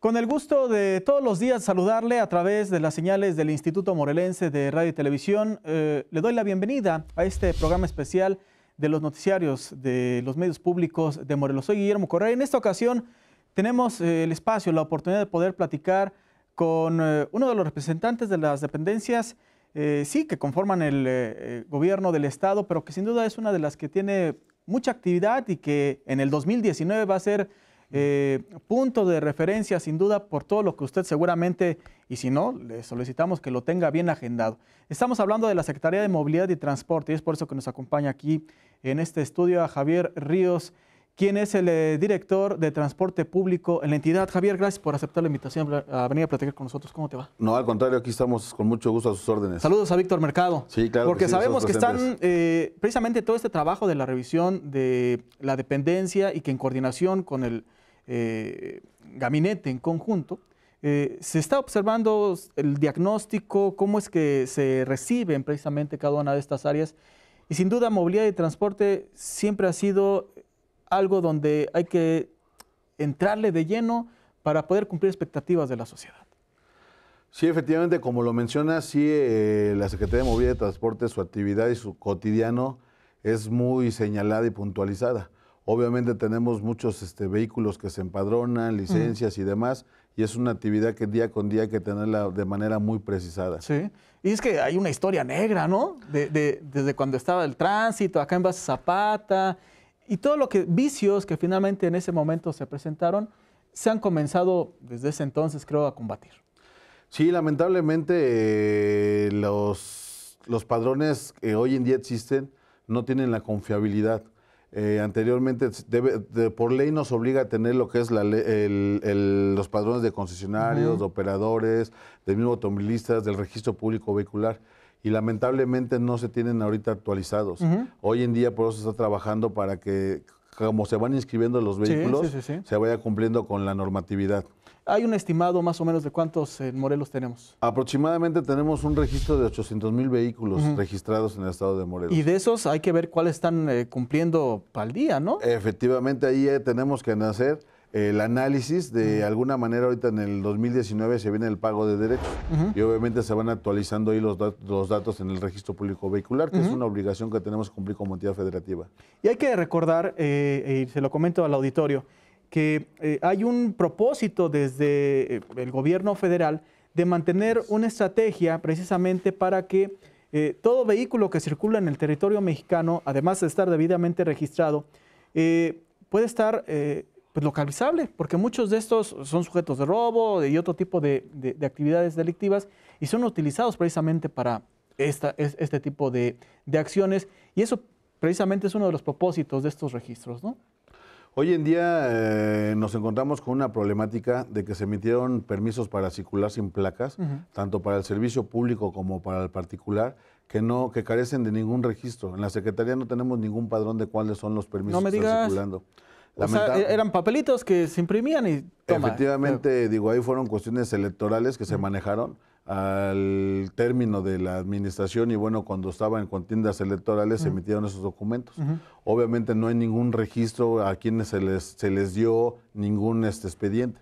Con el gusto de todos los días saludarle a través de las señales del Instituto Morelense de Radio y Televisión, eh, le doy la bienvenida a este programa especial de los noticiarios de los medios públicos de Morelos. Soy Guillermo Correa. En esta ocasión tenemos eh, el espacio, la oportunidad de poder platicar con eh, uno de los representantes de las dependencias, sí, que conforman el gobierno del Estado, pero que sin duda es una de las que tiene mucha actividad y que en el 2019 va a ser eh, punto de referencia, sin duda, por todo lo que usted seguramente, y si no, le solicitamos que lo tenga bien agendado. Estamos hablando de la Secretaría de Movilidad y Transporte, y es por eso que nos acompaña aquí en este estudio a Javier Ríos, quien es el eh, director de transporte público en la entidad. Javier, gracias por aceptar la invitación a venir a platicar con nosotros. ¿Cómo te va? No, al contrario, aquí estamos con mucho gusto a sus órdenes. Saludos a Víctor Mercado. Sí, claro. Porque sabemos que están eh, precisamente todo este trabajo de la revisión de la dependencia y que en coordinación con el eh, gabinete en conjunto, eh, se está observando el diagnóstico, cómo es que se reciben precisamente cada una de estas áreas. Y sin duda, movilidad y transporte siempre ha sido algo donde hay que entrarle de lleno para poder cumplir expectativas de la sociedad. Sí, efectivamente, como lo mencionas, sí, eh, la Secretaría de Movilidad y Transporte, su actividad y su cotidiano es muy señalada y puntualizada. Obviamente tenemos muchos este, vehículos que se empadronan, licencias y demás, y es una actividad que día con día hay que tenerla de manera muy precisada. Sí, y es que hay una historia negra, ¿no? De, desde cuando estaba el tránsito, acá en Base Zapata, y todo lo que, vicios que finalmente en ese momento se presentaron, se han comenzado desde ese entonces, creo, a combatir. Sí, lamentablemente eh, los, los padrones que hoy en día existen no tienen la confiabilidad. Eh, anteriormente, por ley nos obliga a tener lo que es los padrones de concesionarios, de operadores, de mismo automovilistas, del registro público vehicular. Y lamentablemente no se tienen ahorita actualizados. Hoy en día por eso se está trabajando para que, como se van inscribiendo los vehículos, se vaya cumpliendo con la normatividad. ¿Hay un estimado más o menos de cuántos en Morelos tenemos? Aproximadamente tenemos un registro de 800 mil vehículos registrados en el estado de Morelos. Y de esos hay que ver cuáles están eh, cumpliendo al día, ¿no? Efectivamente, ahí eh, tenemos que hacer el análisis. De alguna manera, ahorita en el 2019 se viene el pago de derechos y obviamente se van actualizando ahí los, datos en el registro público vehicular, que es una obligación que tenemos que cumplir como entidad federativa. Y hay que recordar, eh, y se lo comento al auditorio, que eh, hay un propósito desde eh, el gobierno federal de mantener una estrategia precisamente para que eh, todo vehículo que circula en el territorio mexicano, además de estar debidamente registrado, pueda puede estar pues, localizable, porque muchos de estos son sujetos de robo y otro tipo de, actividades delictivas y son utilizados precisamente para esta, este tipo de, de acciones y eso precisamente es uno de los propósitos de estos registros, ¿no? Hoy en día eh, nos encontramos con una problemática de que se emitieron permisos para circular sin placas, tanto para el servicio público como para el particular, que no que carecen de ningún registro. En la Secretaría no tenemos ningún padrón de cuáles son los permisos que están circulando. O sea, eran papelitos que se imprimían y Efectivamente, digo, ahí fueron cuestiones electorales que se manejaron al término de la administración y bueno, cuando estaba en contiendas electorales se emitieron esos documentos. Obviamente no hay ningún registro a quienes se les, se les dio ningún este, expediente.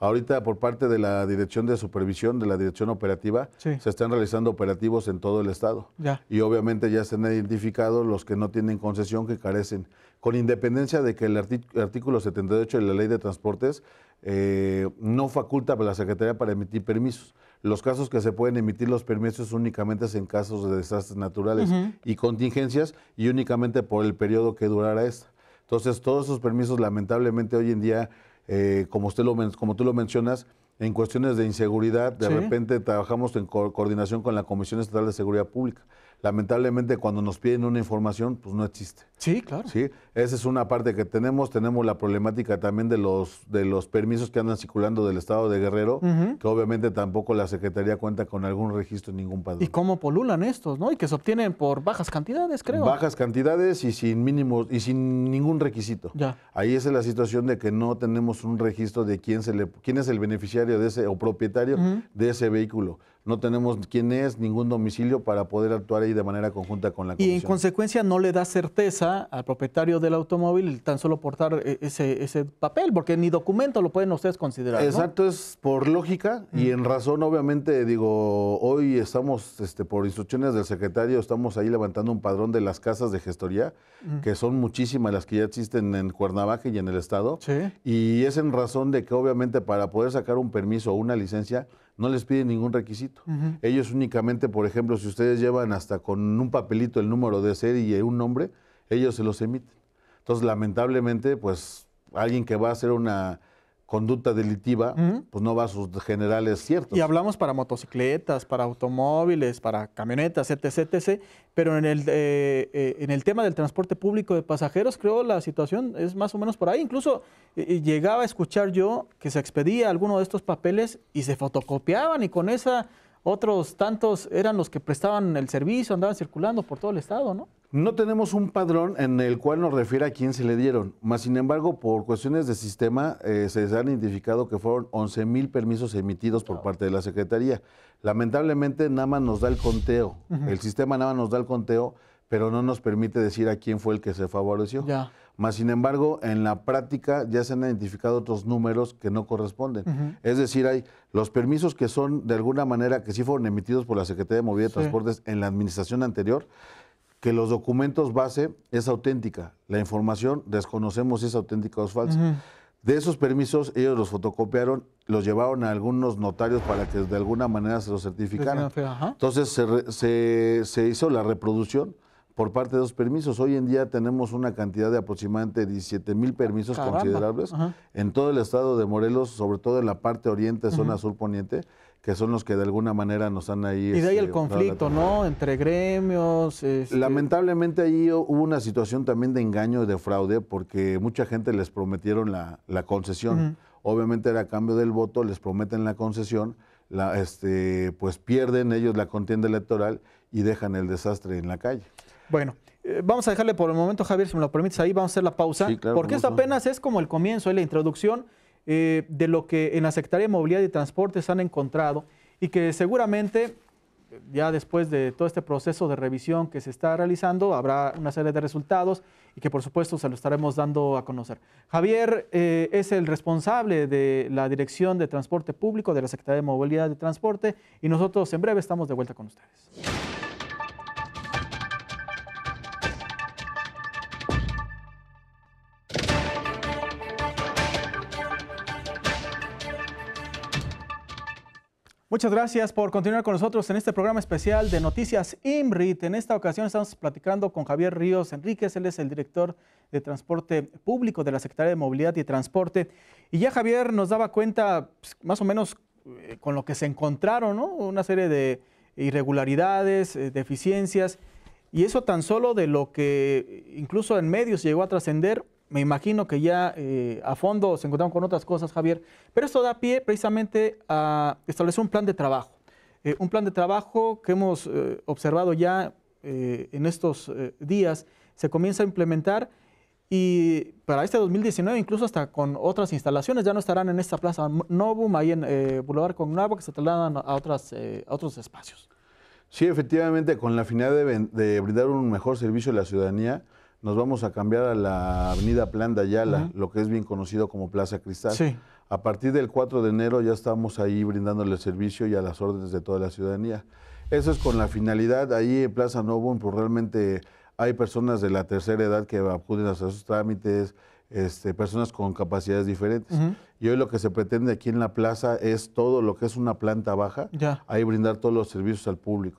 Ahorita por parte de la Dirección de Supervisión, de la Dirección Operativa, se están realizando operativos en todo el estado. Y obviamente ya se han identificado los que no tienen concesión, que carecen. Con independencia de que el artículo 78 de la Ley de Transportes eh, no faculta a la Secretaría para emitir permisos los casos que se pueden emitir los permisos únicamente es en casos de desastres naturales y contingencias y únicamente por el periodo que durará esto. Entonces, todos esos permisos lamentablemente hoy en día, eh, como, usted lo, como tú lo mencionas, en cuestiones de inseguridad, de repente trabajamos en coordinación con la Comisión Estatal de Seguridad Pública lamentablemente cuando nos piden una información, pues no existe. Sí, claro. Sí, esa es una parte que tenemos. Tenemos la problemática también de los, de los permisos que andan circulando del estado de Guerrero, que obviamente tampoco la Secretaría cuenta con algún registro ningún padrón. Y cómo polulan estos, ¿no? Y que se obtienen por bajas cantidades, creo. Bajas cantidades y sin mínimos, y sin ningún requisito. Ahí es la situación de que no tenemos un registro de quién se le, quién es el beneficiario de ese, o propietario de ese vehículo no tenemos quién es, ningún domicilio para poder actuar ahí de manera conjunta con la comisión. Y en consecuencia no le da certeza al propietario del automóvil tan solo portar eh, ese, papel, porque ni documento lo pueden ustedes considerar. Exacto, es por lógica y mm. en razón, obviamente, digo, hoy estamos, este, por instrucciones del secretario, estamos ahí levantando un padrón de las casas de gestoría, mm. que son muchísimas las que ya existen en Cuernavaca y en el Estado. Y es en razón de que, obviamente, para poder sacar un permiso o una licencia, no les piden ningún requisito. Ellos únicamente, por ejemplo, si ustedes llevan hasta con un papelito el número de serie y un nombre, ellos se los emiten. Entonces, lamentablemente, pues alguien que va a hacer una conducta delitiva, pues no va a sus generales ciertos. Y hablamos para motocicletas, para automóviles, para camionetas, etc., etc. Pero en el, eh, eh, en el tema del transporte público de pasajeros, creo la situación es más o menos por ahí. Incluso eh, llegaba a escuchar yo que se expedía alguno de estos papeles y se fotocopiaban y con esa otros tantos eran los que prestaban el servicio, andaban circulando por todo el estado, ¿no? No tenemos un padrón en el cual nos refiere a quién se le dieron, más sin embargo, por cuestiones de sistema, eh, se han identificado que fueron 11 mil permisos emitidos por parte de la Secretaría. Lamentablemente, nada más nos da el conteo, el sistema nada nos da el conteo, pero no nos permite decir a quién fue el que se favoreció. Más sin embargo, en la práctica ya se han identificado otros números que no corresponden. Es decir, hay los permisos que son de alguna manera que sí fueron emitidos por la Secretaría de Movilidad y Transportes en la administración anterior, que los documentos base es auténtica. La información desconocemos si es auténtica o es falsa. De esos permisos ellos los fotocopiaron, los llevaron a algunos notarios para que de alguna manera se los certificaran. Pues, Entonces se, se, hizo la reproducción por parte de los permisos. Hoy en día tenemos una cantidad de aproximadamente 17 mil permisos considerables en todo el estado de Morelos, sobre todo en la parte oriente, zona sur poniente que son los que de alguna manera nos han ahí... Y de ahí el este, conflicto, ¿no? Entre gremios... Este Lamentablemente ahí hubo una situación también de engaño y de fraude porque mucha gente les prometieron la, concesión. Obviamente era a cambio del voto, les prometen la concesión, la, este, pues pierden ellos la contienda electoral y dejan el desastre en la calle. Bueno, eh, vamos a dejarle por el momento, Javier, si me lo permites, ahí vamos a hacer la pausa, porque esto apenas es como el comienzo, es ¿eh? la introducción eh, de lo que en la Secretaría de Movilidad y Transporte se han encontrado y que seguramente ya después de todo este proceso de revisión que se está realizando, habrá una serie de resultados y que por supuesto se lo estaremos dando a conocer. Javier eh, es el responsable de la Dirección de Transporte Público de la Secretaría de Movilidad y Transporte y nosotros en breve estamos de vuelta con ustedes. Muchas gracias por continuar con nosotros en este programa especial de Noticias IMRIT. En esta ocasión estamos platicando con Javier Ríos Enríquez, él es el director de Transporte Público de la Secretaría de Movilidad y Transporte. Y ya Javier nos daba cuenta pues, más o menos eh, con lo que se encontraron, ¿no? Una serie de irregularidades, eh, deficiencias, y eso tan solo de lo que incluso en medios llegó a trascender me imagino que ya eh, a fondo se encontraron con otras cosas, Javier, pero esto da pie precisamente a establecer un plan de trabajo. Eh, un plan de trabajo que hemos eh, observado ya en estos días se comienza a implementar y para este 2019 incluso hasta con otras instalaciones ya no estarán en esta plaza Novum, ahí en Boulevard con Nuevo que se trasladan a, otras, otros espacios. Sí, efectivamente, con la finalidad de brindar un mejor servicio a la ciudadanía, nos vamos a cambiar a la avenida Plan de Ayala, lo que es bien conocido como Plaza Cristal. A partir del 4 de enero ya estamos ahí brindándole servicio y a las órdenes de toda la ciudadanía. Eso es con la finalidad, ahí en Plaza Novo, pues realmente hay personas de la tercera edad que acuden a esos sus trámites, este, personas con capacidades diferentes y hoy lo que se pretende aquí en la plaza es todo lo que es una planta baja, ahí brindar todos los servicios al público,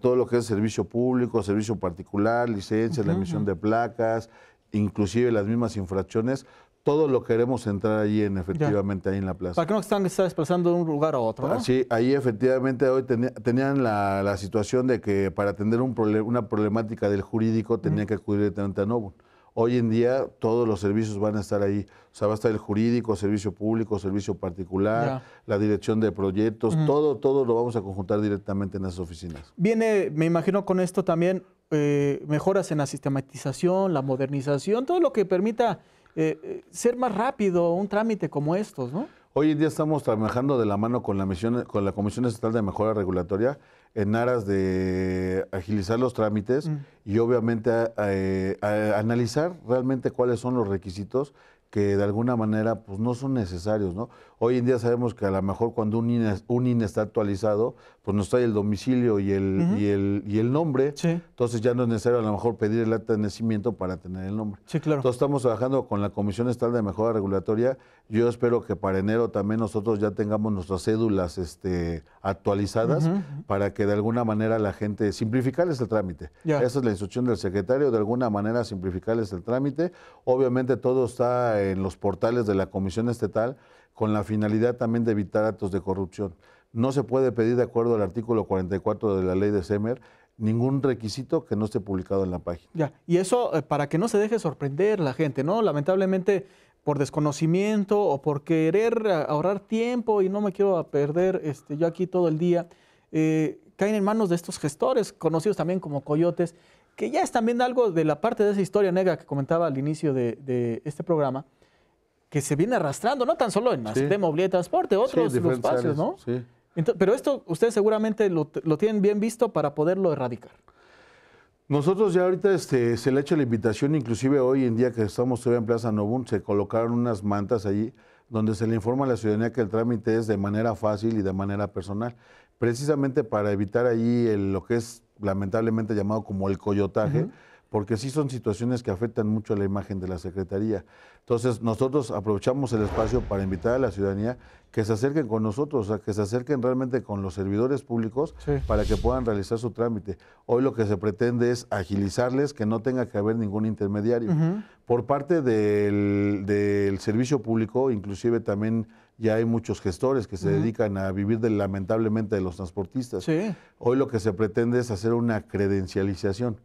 todo lo que es servicio público, servicio particular, licencias, la emisión de placas, inclusive las mismas infracciones, todo lo queremos entrar allí en efectivamente ahí en la plaza. Para que no están desplazando de un lugar a otro. Sí, ahí efectivamente hoy tenían la, situación de que para atender un una problemática del jurídico tenían que acudir directamente a Novo. Hoy en día todos los servicios van a estar ahí. O sea, va a estar el jurídico, servicio público, servicio particular, la dirección de proyectos, todo, todo lo vamos a conjuntar directamente en esas oficinas. Viene, me imagino con esto también, eh, mejoras en la sistematización, la modernización, todo lo que permita eh, eh, ser más rápido un trámite como estos, ¿no? Hoy en día estamos trabajando de la mano con la, misión, con la Comisión Estatal de Mejora Regulatoria en aras de agilizar los trámites mm. y obviamente eh, analizar realmente cuáles son los requisitos que de alguna manera pues no son necesarios, ¿no? Hoy en día sabemos que a lo mejor cuando un INE, un INE está actualizado, pues nos trae el domicilio y el, y el, y el nombre, entonces ya no es necesario a lo mejor pedir el atenecimiento para tener el nombre. Sí, claro. Entonces estamos trabajando con la Comisión Estatal de Mejora Regulatoria, yo espero que para enero también nosotros ya tengamos nuestras cédulas este, actualizadas para que de alguna manera la gente, simplificarles el trámite. Esa es la instrucción del secretario, de alguna manera simplificarles el trámite. Obviamente todo está en los portales de la Comisión Estatal con la finalidad también de evitar actos de corrupción. No se puede pedir, de acuerdo al artículo 44 de la ley de SEMER, ningún requisito que no esté publicado en la página. Ya, y eso eh, para que no se deje sorprender la gente, ¿no? Lamentablemente por desconocimiento o por querer ahorrar tiempo y no me quiero perder este, yo aquí todo el día, eh, caen en manos de estos gestores, conocidos también como coyotes, que ya es también algo de la parte de esa historia negra que comentaba al inicio de, este programa, que se viene arrastrando, no tan solo en sí. de movilidad y transporte, otros espacios, ¿no? pero esto ustedes seguramente lo, tienen bien visto para poderlo erradicar. Nosotros ya ahorita este, se le ha hecho la invitación, inclusive hoy en día que estamos todavía en Plaza Nobun se colocaron unas mantas allí donde se le informa a la ciudadanía que el trámite es de manera fácil y de manera personal, precisamente para evitar allí lo que es lamentablemente llamado como el coyotaje, porque sí son situaciones que afectan mucho a la imagen de la Secretaría. Entonces, nosotros aprovechamos el espacio para invitar a la ciudadanía que se acerquen con nosotros, o sea, que se acerquen realmente con los servidores públicos para que puedan realizar su trámite. Hoy lo que se pretende es agilizarles, que no tenga que haber ningún intermediario. Por parte del, del servicio público, inclusive también ya hay muchos gestores que se dedican a vivir lamentablemente de los transportistas. Hoy lo que se pretende es hacer una credencialización.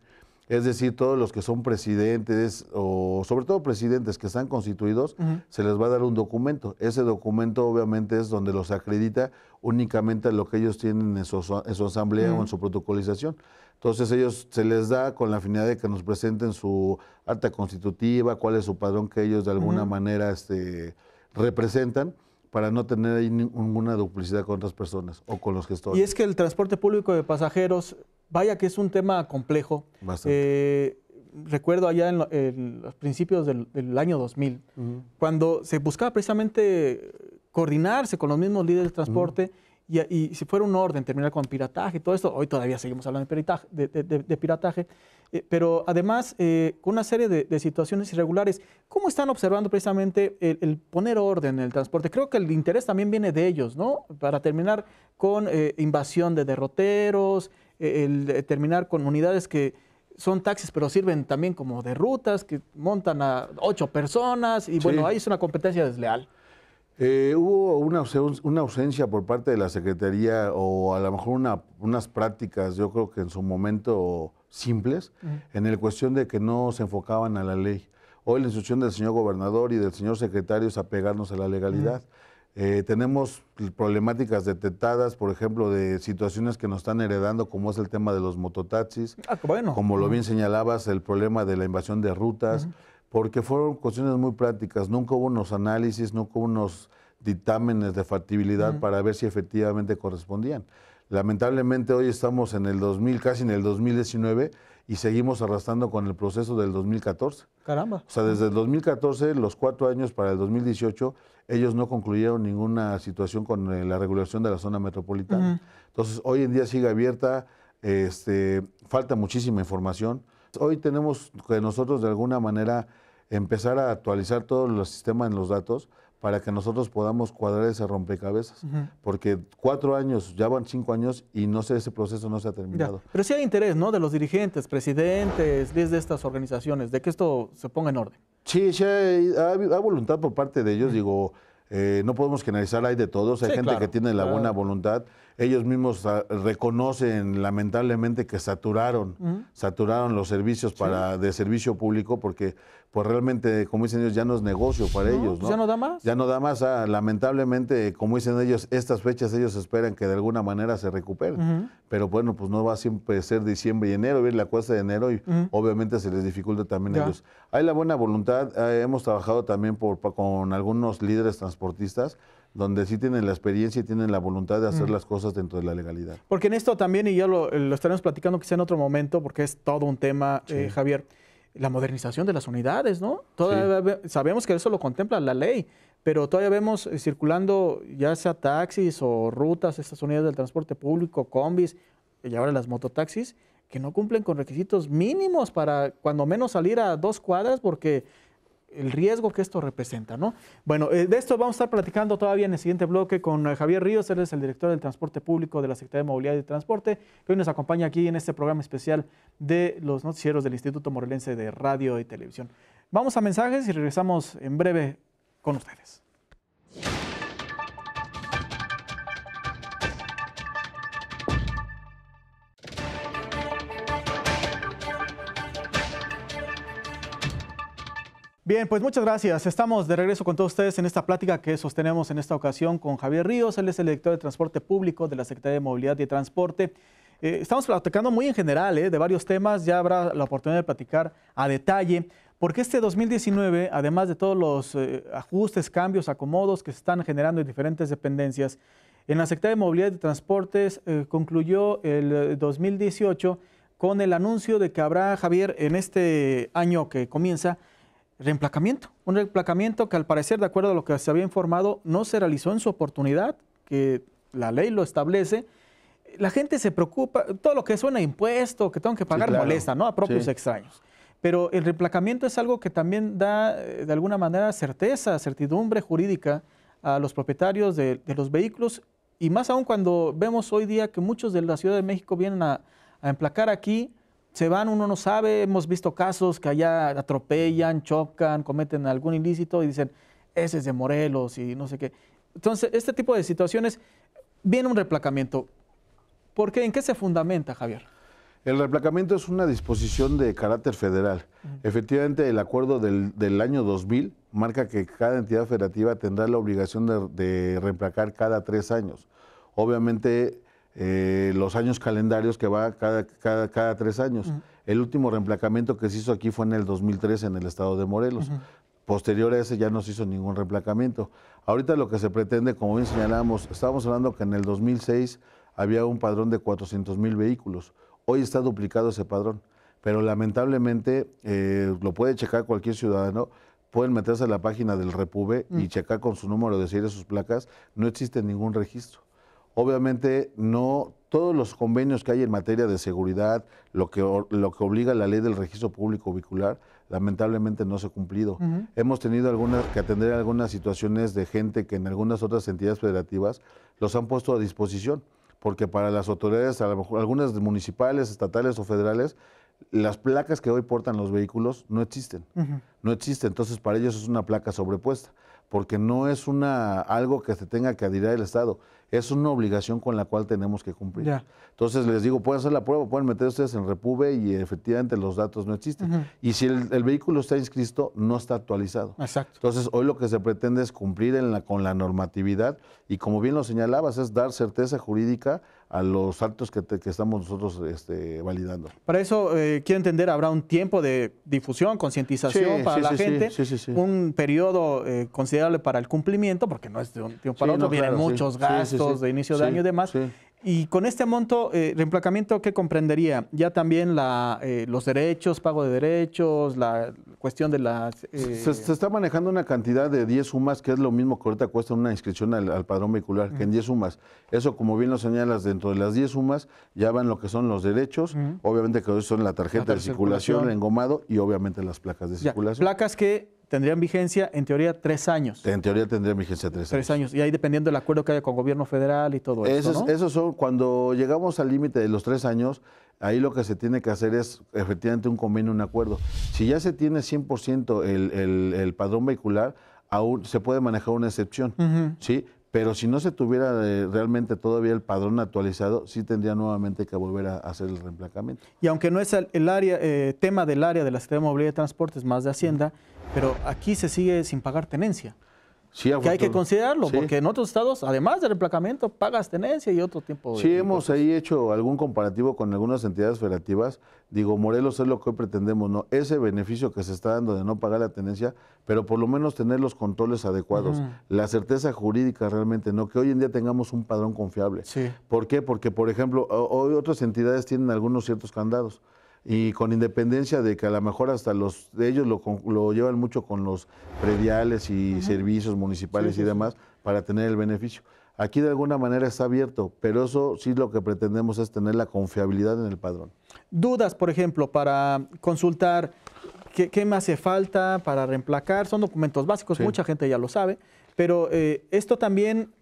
Es decir, todos los que son presidentes o sobre todo presidentes que están constituidos, se les va a dar un documento. Ese documento obviamente es donde los acredita únicamente lo que ellos tienen en su, asamblea o en su protocolización. Entonces ellos se les da con la afinidad de que nos presenten su acta constitutiva, cuál es su padrón que ellos de alguna manera este, representan para no tener ahí ninguna duplicidad con otras personas o con los gestores. Y es que el transporte público de pasajeros, vaya que es un tema complejo. Eh, recuerdo allá en, los principios del, año 2000, cuando se buscaba precisamente coordinarse con los mismos líderes de transporte. Y, si fuera un orden, terminar con pirataje y todo esto, hoy todavía seguimos hablando de pirataje, de, eh, pero además eh, con una serie de, situaciones irregulares. ¿Cómo están observando precisamente el, poner orden en el transporte? Creo que el interés también viene de ellos, ¿no? Para terminar con eh, invasión de derroteros, el, terminar con unidades que son taxis, pero sirven también como de rutas, que montan a ocho personas, y bueno, ahí es una competencia desleal. Eh, hubo una, ausencia por parte de la Secretaría o a lo mejor unas prácticas, yo creo que en su momento simples, en la cuestión de que no se enfocaban a la ley. Hoy la instrucción del señor gobernador y del señor secretario es apegarnos a la legalidad. Eh, tenemos problemáticas detectadas, por ejemplo, de situaciones que nos están heredando, como es el tema de los mototaxis, ah, como lo bien señalabas, el problema de la invasión de rutas porque fueron cuestiones muy prácticas. Nunca hubo unos análisis, nunca hubo unos dictámenes de factibilidad para ver si efectivamente correspondían. Lamentablemente hoy estamos en el 2000, casi en el 2019, y seguimos arrastrando con el proceso del 2014. Caramba. O sea, desde el 2014, los cuatro años para el 2018, ellos no concluyeron ninguna situación con eh, la regulación de la zona metropolitana. Entonces, hoy en día sigue abierta, este, falta muchísima información. Hoy tenemos que nosotros de alguna manera empezar a actualizar todos los sistemas en los datos para que nosotros podamos cuadrar ese rompecabezas. Porque cuatro años, ya van cinco años y no sé, ese proceso no se ha terminado. Pero sí hay interés, ¿no? De los dirigentes, presidentes, desde estas organizaciones, de que esto se ponga en orden. Sí, sí, hay, voluntad por parte de ellos. Digo, eh, no podemos generalizar, hay de todos, hay gente que tiene la buena voluntad. Ellos mismos ah, reconocen lamentablemente que saturaron, saturaron los servicios para, de servicio público porque pues realmente, como dicen ellos, ya no es negocio para ellos. Pues ¿no? Ya no da más. Ya no da más. Ah, lamentablemente, como dicen ellos, estas fechas ellos esperan que de alguna manera se recuperen. Pero bueno, pues no va a siempre ser diciembre y enero, viene la cuesta de enero y obviamente se les dificulta también a ellos. Hay la buena voluntad, ah, hemos trabajado también con algunos líderes transportistas donde sí tienen la experiencia y tienen la voluntad de hacer las cosas dentro de la legalidad. Porque en esto también, y ya lo, eh, estaremos platicando quizá en otro momento, porque es todo un tema, eh, Javier, la modernización de las unidades, ¿no? Todavía sabemos que eso lo contempla la ley, pero todavía vemos eh, circulando ya sea taxis o rutas, estas unidades del transporte público, combis y ahora las mototaxis, que no cumplen con requisitos mínimos para cuando menos salir a dos cuadras porque el riesgo que esto representa, ¿no? Bueno, eh, de esto vamos a estar platicando todavía en el siguiente bloque con eh, Javier Ríos, él es el director del transporte público de la Secretaría de Movilidad y Transporte, que hoy nos acompaña aquí en este programa especial de los noticieros del Instituto Morelense de Radio y Televisión. Vamos a mensajes y regresamos en breve con ustedes. Bien, pues muchas gracias. Estamos de regreso con todos ustedes en esta plática que sostenemos en esta ocasión con Javier Ríos. Él es el director de Transporte Público de la Secretaría de Movilidad y Transporte. Eh, estamos platicando muy en general eh, de varios temas. Ya habrá la oportunidad de platicar a detalle. Porque este 2019, además de todos los eh, ajustes, cambios, acomodos que se están generando en diferentes dependencias, en la Secretaría de Movilidad y Transportes concluyó el 2018 con el anuncio de que habrá, Javier, en este año que comienza, reemplacamiento. Un reemplacamiento que al parecer, de acuerdo a lo que se había informado, no se realizó en su oportunidad, que la ley lo establece. La gente se preocupa, todo lo que suena a impuesto, que tengo que pagar, molesta, ¿no? A propios extraños. Pero el reemplacamiento es algo que también da, eh, de alguna manera, certeza, certidumbre jurídica a los propietarios de, los vehículos. Y más aún cuando vemos hoy día que muchos de la Ciudad de México vienen a, a emplacar aquí se van, uno no sabe, hemos visto casos que allá atropellan, chocan, cometen algún ilícito y dicen, ese es de Morelos y no sé qué. Entonces, este tipo de situaciones, viene un replacamiento. ¿Por qué? ¿En qué se fundamenta, Javier? El replacamiento es una disposición de carácter federal. Efectivamente, el acuerdo del, año 2000 marca que cada entidad federativa tendrá la obligación de, de reemplacar cada tres años. Obviamente, eh, los años calendarios que va cada, cada, tres años. El último reemplacamiento que se hizo aquí fue en el 2003 en el estado de Morelos. Posterior a ese ya no se hizo ningún reemplacamiento. Ahorita lo que se pretende, como bien señalamos, estábamos hablando que en el 2006 había un padrón de 400 mil vehículos. Hoy está duplicado ese padrón, pero lamentablemente eh, lo puede checar cualquier ciudadano. Pueden meterse a la página del Repube y checar con su número de serie sus placas. No existe ningún registro obviamente no todos los convenios que hay en materia de seguridad, lo que, lo que obliga la ley del registro público vehicular, lamentablemente no se ha cumplido. Hemos tenido algunas, que atender algunas situaciones de gente que en algunas otras entidades federativas los han puesto a disposición, porque para las autoridades, a lo mejor, algunas municipales, estatales o federales, las placas que hoy portan los vehículos no existen. No existen, entonces para ellos es una placa sobrepuesta, porque no es una, algo que se tenga que adherir el Estado es una obligación con la cual tenemos que cumplir. Entonces les digo, pueden hacer la prueba, pueden meter ustedes en Repube y efectivamente los datos no existen. Y si el, vehículo está inscrito, no está actualizado. Exacto. Entonces hoy lo que se pretende es cumplir en con la normatividad y como bien lo señalabas, es dar certeza jurídica a los actos que, estamos nosotros este, validando. Para eso, eh, quiero entender, habrá un tiempo de difusión, concientización para la gente, un periodo eh, considerable para el cumplimiento, porque no es de un tiempo para otro, vienen muchos gastos de inicio de año y demás. Y con este monto, eh, reemplacamiento, ¿qué comprendería? Ya también la, eh, los derechos, pago de derechos, la cuestión de las... Se, eh, está manejando una cantidad de 10 sumas, que es lo mismo que ahorita cuesta una inscripción al, padrón vehicular, que en 10 sumas. Eso, como bien lo señalas, dentro de las 10 sumas ya van lo que son los derechos, obviamente que son la tarjeta, la tarjeta de circulación, el engomado y obviamente las placas de circulación. Placas que tendrían vigencia, en teoría, tres años. En teoría tendrían vigencia tres años. Tres años. Y ahí dependiendo del acuerdo que haya con gobierno federal y todo eso. Esos, son, cuando llegamos al límite de los tres años, ahí lo que se tiene que hacer es efectivamente un convenio, un acuerdo. Si ya se tiene 100% el, el, el, padrón vehicular, aún se puede manejar una excepción, ¿sí? Pero si no se tuviera eh, realmente todavía el padrón actualizado, sí tendría nuevamente que volver a hacer el reemplacamiento. Y aunque no es el, área, eh, tema del área de la Secretaría de Movilidad y Transportes, más de Hacienda, pero aquí se sigue sin pagar tenencia. que hay que considerarlo, porque en otros estados, además del emplacamiento, pagas tenencia y otro tipo de. Sí, hemos ahí hecho algún comparativo con algunas entidades federativas. Digo, Morelos es lo que hoy pretendemos, ¿no? Ese beneficio que se está dando de no pagar la tenencia, pero por lo menos tener los controles adecuados, la certeza jurídica realmente, ¿no? Que hoy en día tengamos un padrón confiable. Sí. ¿Por qué? Porque, por ejemplo, hoy otras entidades tienen algunos ciertos candados y con independencia de que a lo mejor hasta los de ellos lo, llevan mucho con los prediales y servicios municipales y demás para tener el beneficio. Aquí de alguna manera está abierto, pero eso sí lo que pretendemos es tener la confiabilidad en el padrón. Dudas, por ejemplo, para consultar qué, más hace falta para reemplacar, son documentos básicos, mucha gente ya lo sabe, pero eh, esto también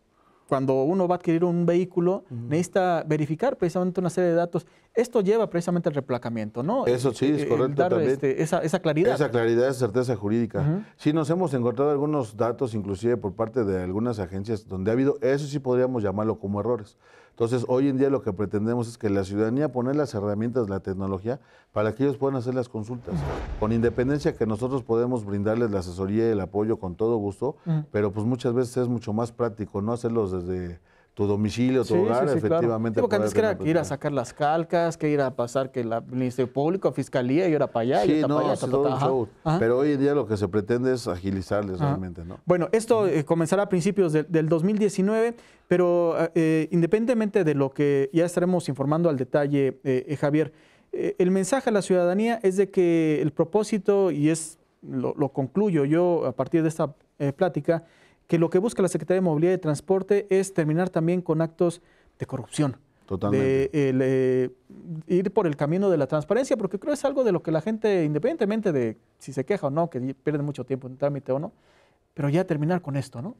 cuando uno va a adquirir un vehículo, necesita verificar precisamente una serie de datos. Esto lleva precisamente al replacamiento, ¿no? Eso sí, es eh, eh, correcto. Este, esa, claridad. Esa claridad, esa certeza jurídica. Sí, nos hemos encontrado algunos datos, inclusive por parte de algunas agencias, donde ha habido, eso sí podríamos llamarlo como errores. Entonces, hoy en día lo que pretendemos es que la ciudadanía poner las herramientas, la tecnología, para que ellos puedan hacer las consultas. Con independencia que nosotros podemos brindarles la asesoría y el apoyo con todo gusto, pero pues muchas veces es mucho más práctico no hacerlos desde tu domicilio, tu hogar, efectivamente. antes que era que ir a sacar las calcas, que ir a pasar que la Ministerio Público, Fiscalía, y era para allá, y para allá. Sí, show. Pero hoy en día lo que se pretende es agilizarles realmente, ¿no? Bueno, esto eh, comenzará a principios del 2019, pero eh, independientemente de lo que ya estaremos informando al detalle, eh, Javier, el mensaje a la ciudadanía es de que el propósito, y es lo concluyo yo a partir de esta plática, que lo que busca la Secretaría de Movilidad y Transporte es terminar también con actos de corrupción. Totalmente. Eh, ir por el camino de la transparencia, porque creo que es algo de lo que la gente, independientemente de si se queja o no, que pierde mucho tiempo en trámite o no, pero ya terminar con esto, ¿no?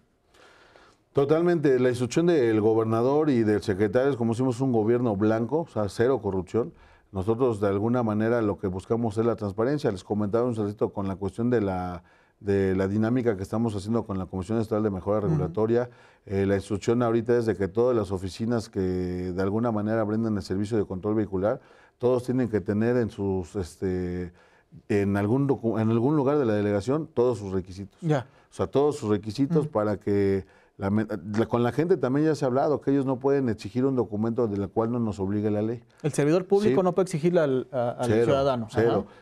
Totalmente. La instrucción del gobernador y del secretario es como hicimos un gobierno blanco, o sea, cero corrupción. Nosotros, de alguna manera, lo que buscamos es la transparencia. Les comentaba un ratito con la cuestión de la de la dinámica que estamos haciendo con la Comisión Estatal de Mejora Regulatoria. Eh, la instrucción ahorita es de que todas las oficinas que de alguna manera brindan el servicio de control vehicular, todos tienen que tener en sus este en algún en algún lugar de la delegación todos sus requisitos. Ya. O sea, todos sus requisitos para que con la gente también ya se ha hablado que ellos no pueden exigir un documento del cual no nos obligue la ley. El servidor público no puede exigirle al, ciudadano.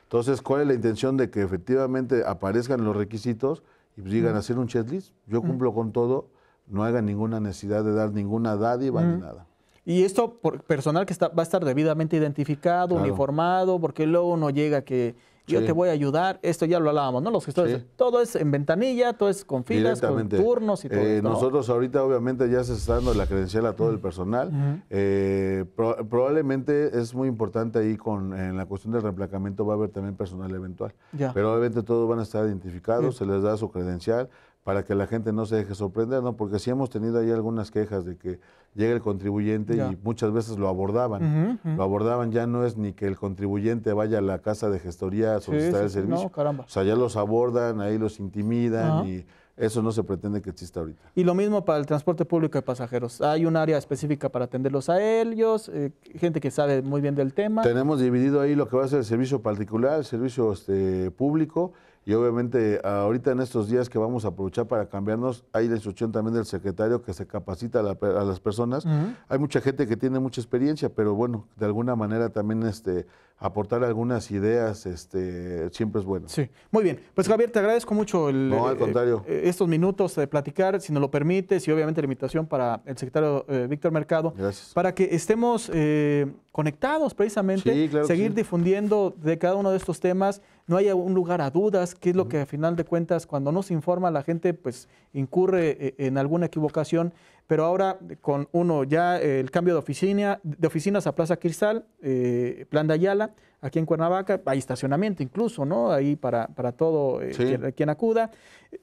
Entonces, ¿cuál es la intención de que efectivamente aparezcan los requisitos y pues digan mm. hacer un checklist? Yo mm. cumplo con todo, no haga ninguna necesidad de dar ninguna dádiva ni mm. nada. Y esto por personal que está, va a estar debidamente identificado, uniformado, porque luego uno llega que yo te voy a ayudar, esto ya lo hablábamos, ¿no? Los gestores, todo es en ventanilla, todo es con filas, con turnos y todo. Eh, nosotros ahorita obviamente ya se está dando la credencial a todo el personal. Eh, probablemente es muy importante ahí con en la cuestión del reemplacamiento va a haber también personal eventual. Pero obviamente todos van a estar identificados, se les da su credencial, para que la gente no se deje sorprender, ¿no? Porque sí hemos tenido ahí algunas quejas de que llega el contribuyente y muchas veces lo abordaban. Lo abordaban, ya no es ni que el contribuyente vaya a la casa de gestoría a solicitar el servicio. No, caramba. O sea, ya los abordan, ahí los intimidan y eso no se pretende que exista ahorita. Y lo mismo para el transporte público de pasajeros. Hay un área específica para atenderlos a ellos, eh, gente que sabe muy bien del tema. Tenemos dividido ahí lo que va a ser el servicio particular, el servicio este, público y obviamente ahorita en estos días que vamos a aprovechar para cambiarnos, hay la instrucción también del secretario que se capacita a, las personas. Hay mucha gente que tiene mucha experiencia, pero bueno, de alguna manera también este, aportar algunas ideas este, siempre es bueno. Sí, muy bien. Pues Javier, te agradezco mucho el, eh, eh, estos minutos de platicar, si nos lo permites, y obviamente la invitación para el secretario eh, Víctor Mercado, Gracias. para que estemos conectados precisamente, seguir difundiendo de cada uno de estos temas, no haya un lugar a dudas, que es lo que al final de cuentas cuando no se informa la gente pues incurre en alguna equivocación pero ahora con uno ya eh, el cambio de, oficina, de oficinas a Plaza Cristal, eh, Plan de Ayala, Aquí en Cuernavaca hay estacionamiento incluso, ¿no? Ahí para, para todo eh, quien, acuda.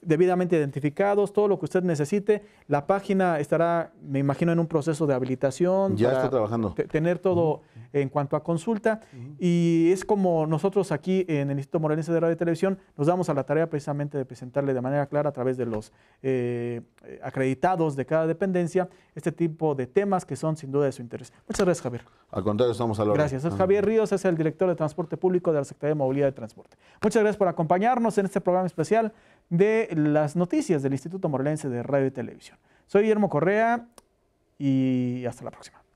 Debidamente identificados, todo lo que usted necesite. La página estará, me imagino, en un proceso de habilitación. Ya está trabajando. Tener todo en cuanto a consulta. Y es como nosotros aquí en el Instituto Morelense de Radio y Televisión nos damos a la tarea precisamente de presentarle de manera clara a través de los eh, acreditados de cada dependencia este tipo de temas que son sin duda de su interés. Muchas gracias, Javier. Al contrario, estamos a la Gracias. Es ah. Javier Ríos es el director de Transporte Público de la Secretaría de Movilidad y Transporte. Muchas gracias por acompañarnos en este programa especial de las noticias del Instituto Morelense de Radio y Televisión. Soy Guillermo Correa y hasta la próxima.